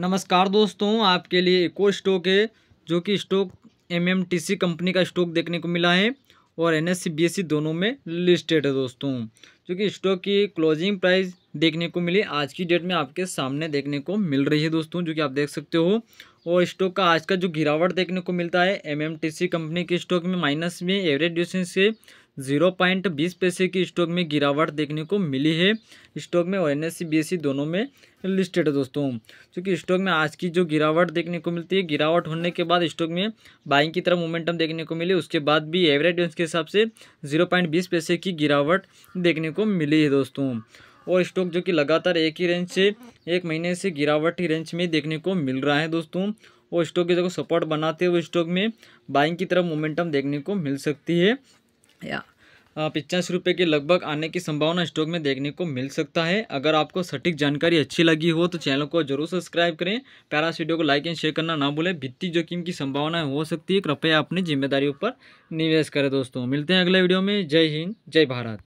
नमस्कार दोस्तों आपके लिए एक और स्टॉक है जो कि स्टॉक एमएमटीसी कंपनी का स्टॉक देखने को मिला है और एस सी e दोनों में लिस्टेड है दोस्तों जो कि स्टॉक की क्लोजिंग प्राइस देखने को मिली आज की डेट में आपके सामने देखने को मिल रही है दोस्तों जो कि आप देख सकते हो और स्टॉक का आज का जो गिरावट देखने को मिलता है एमएमटीसी कंपनी के स्टॉक में माइनस में एवरेज डिस्टेंस से जीरो पॉइंट बीस पैसे की स्टॉक में गिरावट देखने को मिली है स्टॉक में और एन एस सी दोनों में लिस्टेड है दोस्तों क्योंकि स्टॉक में आज की जो गिरावट देखने को मिलती है गिरावट होने के बाद स्टॉक में बाइंग की तरफ मोमेंटम देखने को मिली उसके बाद भी एवरेज के हिसाब से जीरो पॉइंट बीस पैसे की गिरावट देखने को मिली है दोस्तों और स्टॉक जो कि लगातार एक ही रेंज से एक महीने से गिरावट ही रेंज में देखने को मिल रहा है दोस्तों और स्टॉक की जो सपोर्ट बनाते हैं वो स्टॉक में बाइंग की तरफ मोमेंटम देखने को मिल सकती है या हाँ, पचासी रुपये के लगभग आने की संभावना स्टॉक में देखने को मिल सकता है अगर आपको सटीक जानकारी अच्छी लगी हो तो चैनल को जरूर सब्सक्राइब करें पैरास वीडियो को लाइक एंड शेयर करना ना भूलें वित्तीय जोखिम की संभावना हो सकती है कृपया अपनी जिम्मेदारियों पर निवेश करें दोस्तों मिलते हैं अगले वीडियो में जय हिंद जय भारत